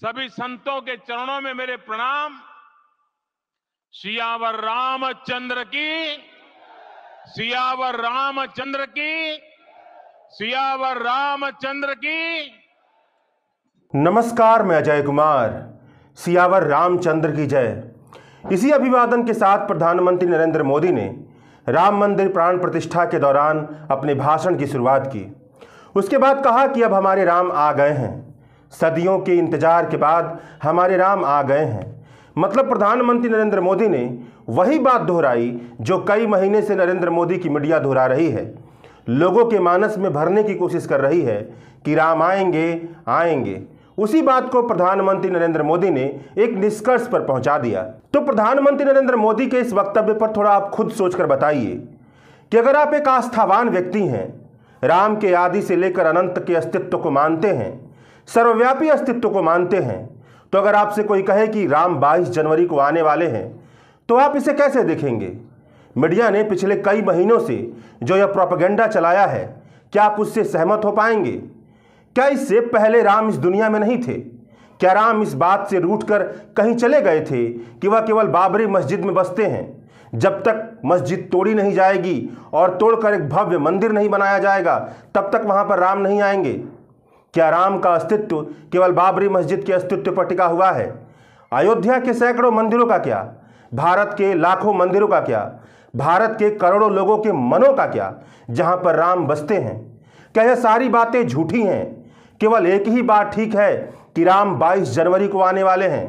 सभी संतों के चरणों में मेरे प्रणाम सियावर रामचंद्र की सियावर रामचंद्र की सियावर रामचंद्र की नमस्कार मैं अजय कुमार सियावर रामचंद्र की जय इसी अभिवादन के साथ प्रधानमंत्री नरेंद्र मोदी ने राम मंदिर प्राण प्रतिष्ठा के दौरान अपने भाषण की शुरुआत की उसके बाद कहा कि अब हमारे राम आ गए हैं सदियों के इंतजार के बाद हमारे राम आ गए हैं मतलब प्रधानमंत्री नरेंद्र मोदी ने वही बात दोहराई जो कई महीने से नरेंद्र मोदी की मीडिया दोहरा रही है लोगों के मानस में भरने की कोशिश कर रही है कि राम आएंगे आएंगे उसी बात को प्रधानमंत्री नरेंद्र मोदी ने एक निष्कर्ष पर पहुंचा दिया तो प्रधानमंत्री नरेंद्र मोदी के इस वक्तव्य पर थोड़ा आप खुद सोचकर बताइए कि अगर आप एक आस्थावान व्यक्ति हैं राम के आदि से लेकर अनंत के अस्तित्व को मानते हैं सर्वव्यापी अस्तित्व को मानते हैं तो अगर आपसे कोई कहे कि राम 22 जनवरी को आने वाले हैं तो आप इसे कैसे देखेंगे मीडिया ने पिछले कई महीनों से जो यह प्रोपगेंडा चलाया है क्या आप उससे सहमत हो पाएंगे क्या इससे पहले राम इस दुनिया में नहीं थे क्या राम इस बात से रूट कर कहीं चले गए थे कि वह केवल बाबरी मस्जिद में बसते हैं जब तक मस्जिद तोड़ी नहीं जाएगी और तोड़कर एक भव्य मंदिर नहीं बनाया जाएगा तब तक वहाँ पर राम नहीं आएंगे क्या राम का अस्तित्व केवल बाबरी मस्जिद के अस्तित्व पर टिका हुआ है अयोध्या के सैकड़ों मंदिरों का क्या भारत के लाखों मंदिरों का क्या भारत के करोड़ों लोगों के मनों का क्या जहाँ पर राम बसते हैं क्या यह सारी बातें झूठी हैं केवल एक ही बात ठीक है कि राम 22 जनवरी को आने वाले हैं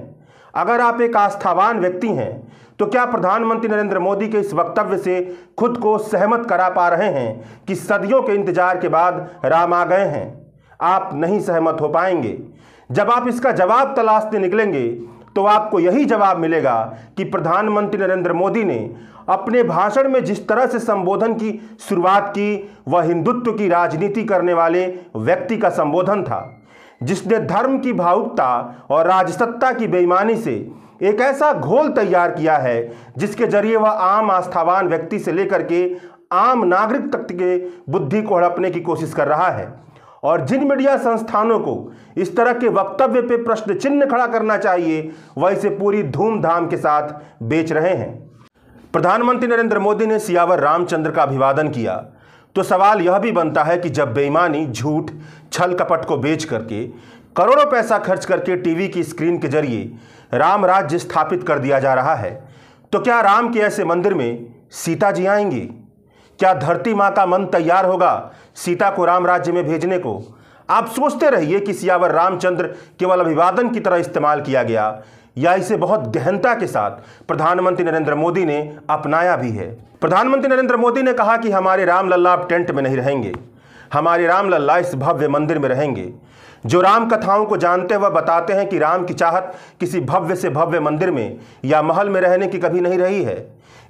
अगर आप एक आस्थावान व्यक्ति हैं तो क्या प्रधानमंत्री नरेंद्र मोदी के इस वक्तव्य से खुद को सहमत करा पा रहे हैं कि सदियों के इंतजार के बाद राम आ गए हैं आप नहीं सहमत हो पाएंगे जब आप इसका जवाब तलाशते निकलेंगे तो आपको यही जवाब मिलेगा कि प्रधानमंत्री नरेंद्र मोदी ने अपने भाषण में जिस तरह से संबोधन की शुरुआत की वह हिंदुत्व की राजनीति करने वाले व्यक्ति का संबोधन था जिसने धर्म की भावुकता और राजसत्ता की बेईमानी से एक ऐसा घोल तैयार किया है जिसके जरिए वह आम आस्थावान व्यक्ति से लेकर के आम नागरिक तक के बुद्धि को हड़पने की कोशिश कर रहा है और जिन मीडिया संस्थानों को इस तरह के वक्तव्य पे प्रश्न चिन्ह खड़ा करना चाहिए वह इसे पूरी धूमधाम के साथ बेच रहे हैं प्रधानमंत्री नरेंद्र मोदी ने सियावर रामचंद्र का अभिवादन किया तो सवाल यह भी बनता है कि जब बेईमानी झूठ छल कपट को बेच करके करोड़ों पैसा खर्च करके टीवी की स्क्रीन के जरिए राम राज्य स्थापित कर दिया जा रहा है तो क्या राम के ऐसे मंदिर में सीता जी आएंगी क्या धरती माँ का मन तैयार होगा सीता को राम राज्य में भेजने को आप सोचते रहिए कि सियावर रामचंद्र केवल अभिवादन की तरह इस्तेमाल किया गया या इसे बहुत गहनता के साथ प्रधानमंत्री नरेंद्र मोदी ने अपनाया भी है प्रधानमंत्री नरेंद्र मोदी ने कहा कि हमारे रामलला अब टेंट में नहीं रहेंगे हमारे रामलला इस भव्य मंदिर में रहेंगे जो राम कथाओं को जानते हुए बताते हैं कि राम की चाहत किसी भव्य से भव्य मंदिर में या महल में रहने की कभी नहीं रही है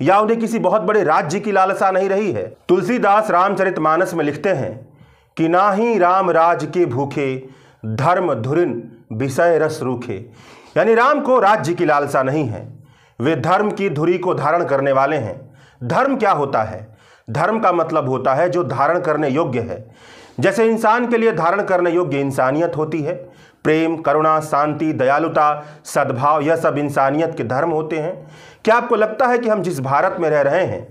या उन्हें किसी बहुत बड़े राज्य की लालसा नहीं रही है तुलसीदास रामचरितमानस में लिखते हैं कि ना ही राम राज के भूखे धर्म धुरिन विषय रस रूखे यानी राम को राज्य की लालसा नहीं है वे धर्म की धुरी को धारण करने वाले हैं धर्म क्या होता है धर्म का मतलब होता है जो धारण करने योग्य है जैसे इंसान के लिए धारण करने योग्य इंसानियत होती है प्रेम करुणा शांति दयालुता सद्भाव यह सब इंसानियत के धर्म होते हैं क्या आपको लगता है कि हम जिस भारत में रह रहे हैं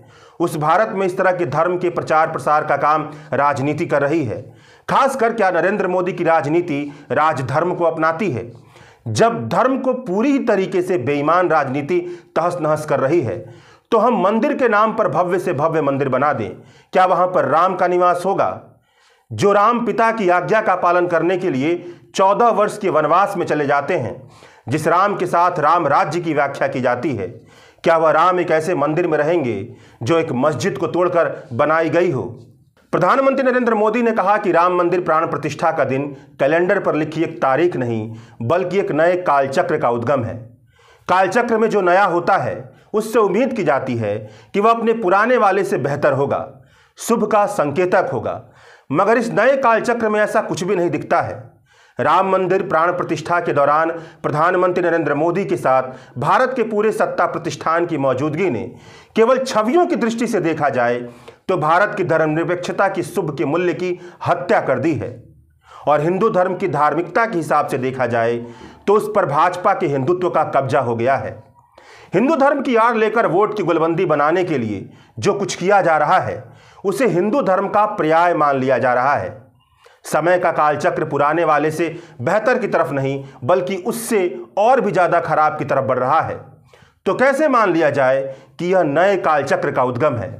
उस भारत में इस तरह के धर्म के प्रचार प्रसार का काम राजनीति कर रही है खासकर क्या नरेंद्र मोदी की राजनीति राजधर्म को अपनाती है जब धर्म को पूरी तरीके से बेईमान राजनीति तहस नहस कर रही है तो हम मंदिर के नाम पर भव्य से भव्य मंदिर बना दें क्या वहां पर राम का निवास होगा जो राम पिता की आज्ञा का पालन करने के लिए चौदह वर्ष के वनवास में चले जाते हैं जिस राम के साथ राम राज्य की व्याख्या की जाती है क्या वह राम एक ऐसे मंदिर में रहेंगे जो एक मस्जिद को तोड़कर बनाई गई हो प्रधानमंत्री नरेंद्र मोदी ने कहा कि राम मंदिर प्राण प्रतिष्ठा का दिन कैलेंडर पर लिखी एक तारीख नहीं बल्कि एक नए कालचक्र का उद्गम है कालचक्र में जो नया होता है उससे उम्मीद की जाती है कि वह अपने पुराने वाले से बेहतर होगा शुभ का संकेतक होगा मगर इस नए कालचक्र में ऐसा कुछ भी नहीं दिखता है राम मंदिर प्राण प्रतिष्ठा के दौरान प्रधानमंत्री नरेंद्र मोदी के साथ भारत के पूरे सत्ता प्रतिष्ठान की मौजूदगी ने केवल छवियों की दृष्टि से देखा जाए तो भारत की धर्मनिरपेक्षता की शुभ के मूल्य की हत्या कर दी है और हिंदू धर्म की धार्मिकता के हिसाब से देखा जाए तो उस पर भाजपा के हिंदुत्व का कब्जा हो गया है हिंदू धर्म की आड़ लेकर वोट की गुलबंदी बनाने के लिए जो कुछ किया जा रहा है उसे हिंदू धर्म का पर्याय मान लिया जा रहा है समय का कालचक्र पुराने वाले से बेहतर की तरफ नहीं बल्कि उससे और भी ज़्यादा खराब की तरफ बढ़ रहा है तो कैसे मान लिया जाए कि यह नए कालचक्र का उद्गम है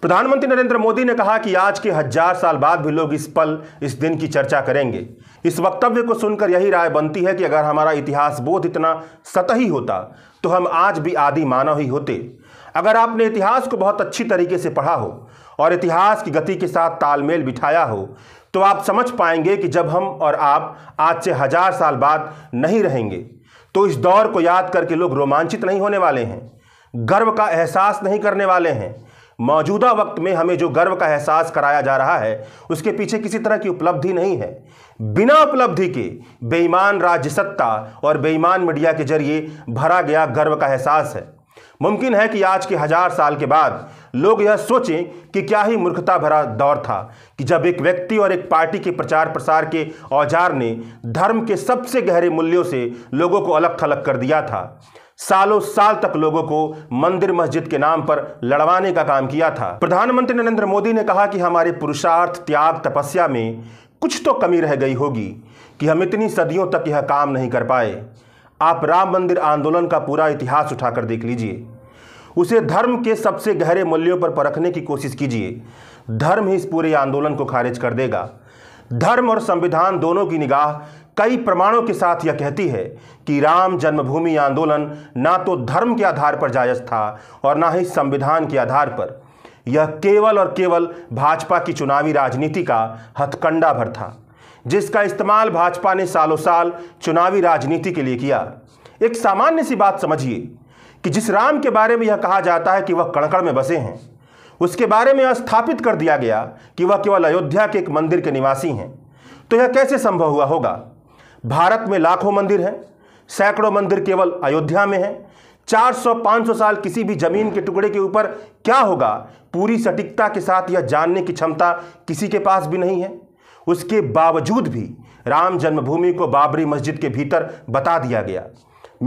प्रधानमंत्री नरेंद्र मोदी ने कहा कि आज के हजार साल बाद भी लोग इस पल इस दिन की चर्चा करेंगे इस वक्तव्य को सुनकर यही राय बनती है कि अगर हमारा इतिहास बोध इतना सतही होता तो हम आज भी आदि मानव ही होते अगर आपने इतिहास को बहुत अच्छी तरीके से पढ़ा हो और इतिहास की गति के साथ तालमेल बिठाया हो तो आप समझ पाएंगे कि जब हम और आप आज से हजार साल बाद नहीं रहेंगे तो इस दौर को याद करके लोग रोमांचित नहीं होने वाले हैं गर्व का एहसास नहीं करने वाले हैं मौजूदा वक्त में हमें जो गर्व का एहसास कराया जा रहा है उसके पीछे किसी तरह की उपलब्धि नहीं है बिना उपलब्धि के बेईमान राज्य सत्ता और बेईमान मीडिया के जरिए भरा गया गर्व का एहसास है मुमकिन है कि आज के हजार साल के बाद लोग यह सोचें कि क्या ही मूर्खता भरा दौर था कि जब एक व्यक्ति और एक पार्टी के प्रचार प्रसार के औजार ने धर्म के सबसे गहरे मूल्यों से लोगों को अलग थलग कर दिया था सालों साल तक लोगों को मंदिर मस्जिद के नाम पर लड़वाने का काम किया था प्रधानमंत्री नरेंद्र मोदी ने कहा कि हमारे पुरुषार्थ त्याग तपस्या में कुछ तो कमी रह गई होगी कि हम इतनी सदियों तक यह काम नहीं कर पाए आप राम मंदिर आंदोलन का पूरा इतिहास उठाकर देख लीजिए उसे धर्म के सबसे गहरे मूल्यों पर परखने की कोशिश कीजिए धर्म ही इस पूरे आंदोलन को खारिज कर देगा धर्म और संविधान दोनों की निगाह कई प्रमाणों के साथ यह कहती है कि राम जन्मभूमि आंदोलन ना तो धर्म के आधार पर जायज था और ना ही संविधान के आधार पर यह केवल और केवल भाजपा की चुनावी राजनीति का हथकंडा भर था जिसका इस्तेमाल भाजपा ने सालों साल चुनावी राजनीति के लिए किया एक सामान्य सी बात समझिए कि जिस राम के बारे में यह कहा जाता है कि वह कणकड़ में बसे हैं उसके बारे में स्थापित कर दिया गया कि वह केवल अयोध्या के एक मंदिर के निवासी हैं तो यह कैसे संभव हुआ होगा भारत में लाखों मंदिर हैं सैकड़ों मंदिर केवल अयोध्या में हैं 400-500 साल किसी भी जमीन के टुकड़े के ऊपर क्या होगा पूरी सटीकता के साथ यह जानने की क्षमता किसी के पास भी नहीं है उसके बावजूद भी राम जन्मभूमि को बाबरी मस्जिद के भीतर बता दिया गया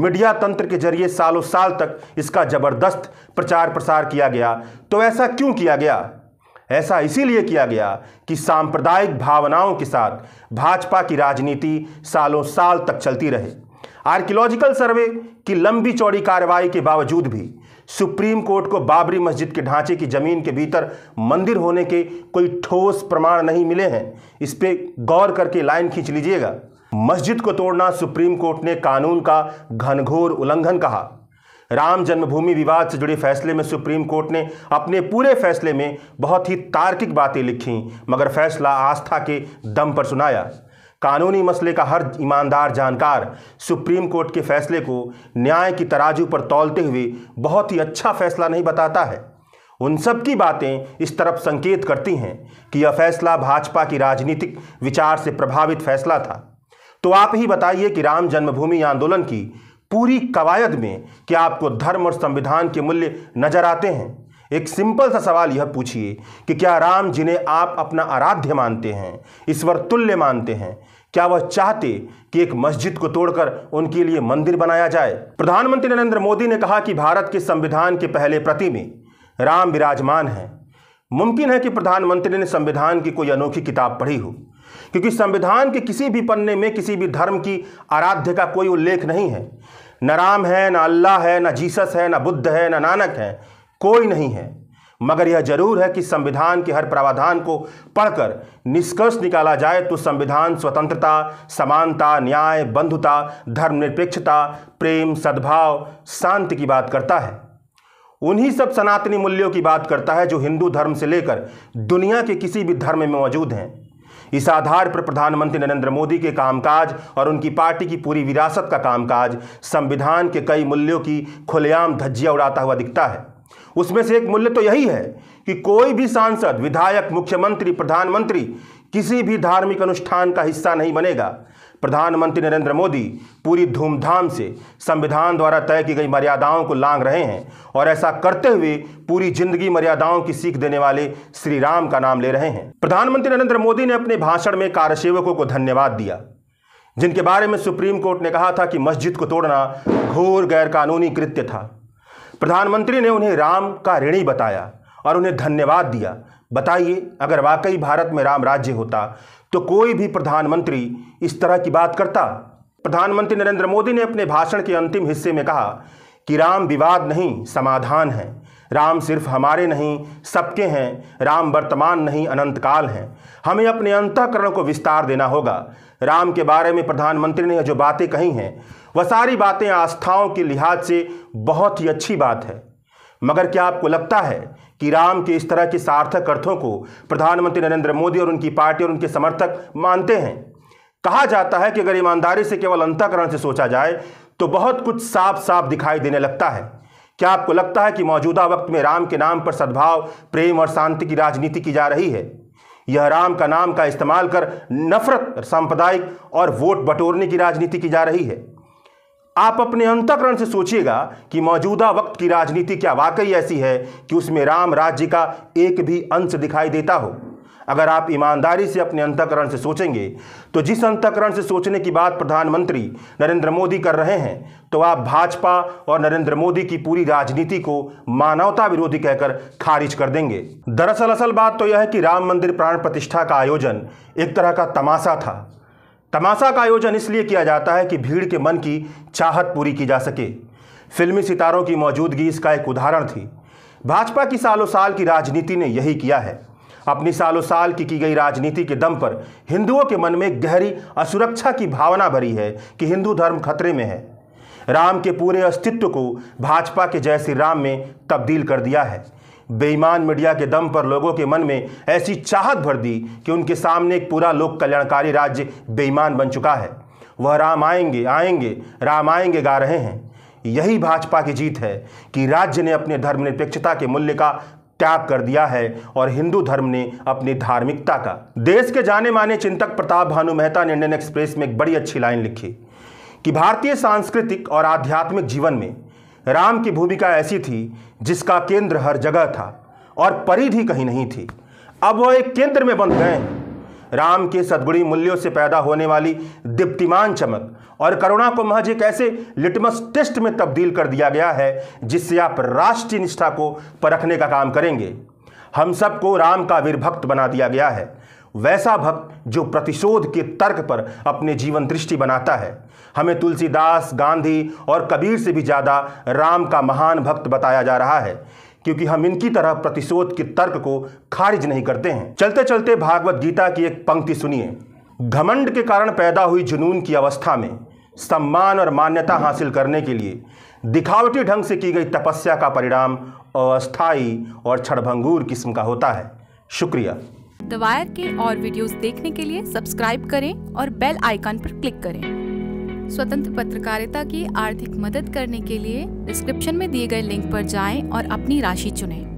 मीडिया तंत्र के जरिए सालों साल तक इसका जबरदस्त प्रचार प्रसार किया गया तो ऐसा क्यों किया गया ऐसा इसीलिए किया गया कि सांप्रदायिक भावनाओं के साथ भाजपा की राजनीति सालों साल तक चलती रहे आर्कियोलॉजिकल सर्वे की लंबी चौड़ी कार्रवाई के बावजूद भी सुप्रीम कोर्ट को बाबरी मस्जिद के ढांचे की जमीन के भीतर मंदिर होने के कोई ठोस प्रमाण नहीं मिले हैं इस पर गौर करके लाइन खींच लीजिएगा मस्जिद को तोड़ना सुप्रीम कोर्ट ने कानून का घनघोर उल्लंघन कहा राम जन्मभूमि विवाद से जुड़े फैसले में सुप्रीम कोर्ट ने अपने पूरे फैसले में बहुत ही तार्किक बातें लिखीं मगर फैसला आस्था के दम पर सुनाया कानूनी मसले का हर ईमानदार जानकार सुप्रीम कोर्ट के फैसले को न्याय की तराजू पर तोलते हुए बहुत ही अच्छा फैसला नहीं बताता है उन सब की बातें इस तरफ संकेत करती हैं कि यह फैसला भाजपा की राजनीतिक विचार से प्रभावित फैसला था तो आप ही बताइए कि राम जन्मभूमि आंदोलन की पूरी कवायद में क्या आपको धर्म और संविधान के मूल्य नजर आते हैं एक सिंपल सा सवाल यह पूछिए कि क्या राम जिन्हें आप अपना आराध्य मानते हैं ईश्वर तुल्य मानते हैं क्या वह चाहते कि एक मस्जिद को तोड़कर उनके लिए मंदिर बनाया जाए प्रधानमंत्री नरेंद्र मोदी ने कहा कि भारत के संविधान के पहले प्रति में राम विराजमान है मुमकिन है कि प्रधानमंत्री ने संविधान की कोई अनोखी किताब पढ़ी हो क्योंकि संविधान के किसी भी पन्ने में किसी भी धर्म की आराध्य का कोई उल्लेख नहीं है न राम है न अल्लाह है न जीसस है न बुद्ध है न नानक है कोई नहीं है मगर यह जरूर है कि संविधान के हर प्रावधान को पढ़कर निष्कर्ष निकाला जाए तो संविधान स्वतंत्रता समानता न्याय बंधुता धर्मनिरपेक्षता प्रेम सद्भाव शांति की बात करता है उन्हीं सब सनातनी मूल्यों की बात करता है जो हिंदू धर्म से लेकर दुनिया के किसी भी धर्म में मौजूद हैं इस आधार पर प्रधानमंत्री नरेंद्र मोदी के कामकाज और उनकी पार्टी की पूरी विरासत का कामकाज संविधान के कई मूल्यों की खुलेआम धज्जिया उड़ाता हुआ दिखता है उसमें से एक मूल्य तो यही है कि कोई भी सांसद विधायक मुख्यमंत्री प्रधानमंत्री किसी भी धार्मिक अनुष्ठान का हिस्सा नहीं बनेगा प्रधानमंत्री नरेंद्र मोदी पूरी धूमधाम से संविधान द्वारा तय की गई मर्यादाओं को लांग रहे हैं और ऐसा करते हुए पूरी जिंदगी मर्यादाओं की सीख देने वाले श्री राम का नाम ले रहे हैं प्रधानमंत्री नरेंद्र मोदी ने अपने भाषण में कार्यसेवकों को धन्यवाद दिया जिनके बारे में सुप्रीम कोर्ट ने कहा था कि मस्जिद को तोड़ना घोर गैरकानूनी कृत्य था प्रधानमंत्री ने उन्हें राम का ऋणी बताया और उन्हें धन्यवाद दिया बताइए अगर वाकई भारत में राम राज्य होता तो कोई भी प्रधानमंत्री इस तरह की बात करता प्रधानमंत्री नरेंद्र मोदी ने अपने भाषण के अंतिम हिस्से में कहा कि राम विवाद नहीं समाधान है राम सिर्फ हमारे नहीं सबके हैं राम वर्तमान नहीं अनंतकाल हैं हमें अपने अंतकरण को विस्तार देना होगा राम के बारे में प्रधानमंत्री ने जो बातें कही हैं वह सारी बातें आस्थाओं के लिहाज से बहुत ही अच्छी बात है मगर क्या आपको लगता है कि राम के इस तरह के सार्थक अर्थों को प्रधानमंत्री नरेंद्र मोदी और उनकी पार्टी और उनके समर्थक मानते हैं कहा जाता है कि अगर ईमानदारी से केवल अंतकरण से सोचा जाए तो बहुत कुछ साफ साफ दिखाई देने लगता है क्या आपको लगता है कि मौजूदा वक्त में राम के नाम पर सद्भाव प्रेम और शांति की राजनीति की जा रही है यह राम का नाम का इस्तेमाल कर नफरत सांप्रदायिक और वोट बटोरने की राजनीति की जा रही है आप अपने अंतकरण से सोचिएगा कि मौजूदा वक्त की राजनीति क्या वाकई ऐसी है कि उसमें राम राज्य का एक भी अंश दिखाई देता हो अगर आप ईमानदारी से अपने अंतकरण से सोचेंगे तो जिस अंतकरण से सोचने की बात प्रधानमंत्री नरेंद्र मोदी कर रहे हैं तो आप भाजपा और नरेंद्र मोदी की पूरी राजनीति को मानवता विरोधी कहकर खारिज कर देंगे दरअसल असल बात तो यह है कि राम मंदिर प्राण प्रतिष्ठा का आयोजन एक तरह का तमाशा था तमाशा का आयोजन इसलिए किया जाता है कि भीड़ के मन की चाहत पूरी की जा सके फिल्मी सितारों की मौजूदगी इसका एक उदाहरण थी भाजपा की सालों साल की राजनीति ने यही किया है अपनी सालों साल की की गई राजनीति के दम पर हिंदुओं के मन में गहरी असुरक्षा की भावना भरी है कि हिंदू धर्म खतरे में है राम के पूरे अस्तित्व को भाजपा के जय श्री राम में तब्दील कर दिया है बेईमान मीडिया के दम पर लोगों के मन में ऐसी चाहत भर दी कि उनके सामने एक पूरा लोक कल्याणकारी राज्य बेईमान बन चुका है वह राम आएंगे आएंगे राम आएंगे गा रहे हैं यही भाजपा की जीत है कि राज्य ने अपने धर्मनिरपेक्षता के मूल्य का त्याग कर दिया है और हिंदू धर्म ने अपनी धार्मिकता का देश के जाने माने चिंतक प्रताप भानु मेहता ने इंडियन एक्सप्रेस में एक बड़ी अच्छी लाइन लिखी कि भारतीय सांस्कृतिक और आध्यात्मिक जीवन में राम की भूमिका ऐसी थी जिसका केंद्र हर जगह था और परिधि कहीं नहीं थी अब वह एक केंद्र में बंध गए राम के सद्गुणी मूल्यों से पैदा होने वाली दीप्तिमान चमक और करुणा को महज एक ऐसे लिटमस टेस्ट में तब्दील कर दिया गया है जिससे आप राष्ट्रीय निष्ठा को परखने का काम करेंगे हम सबको राम का वीरभक्त बना दिया गया है वैसा भक्त जो प्रतिशोध के तर्क पर अपने जीवन दृष्टि बनाता है हमें तुलसीदास गांधी और कबीर से भी ज़्यादा राम का महान भक्त बताया जा रहा है क्योंकि हम इनकी तरह प्रतिशोध के तर्क को खारिज नहीं करते हैं चलते चलते भागवत गीता की एक पंक्ति सुनिए घमंड के कारण पैदा हुई जुनून की अवस्था में सम्मान और मान्यता हासिल करने के लिए दिखावटी ढंग से की गई तपस्या का परिणाम अस्थायी और क्षणभंगूर किस्म का होता है शुक्रिया द वायर के और वीडियोस देखने के लिए सब्सक्राइब करें और बेल आइकन पर क्लिक करें स्वतंत्र पत्रकारिता की आर्थिक मदद करने के लिए डिस्क्रिप्शन में दिए गए लिंक पर जाएं और अपनी राशि चुनें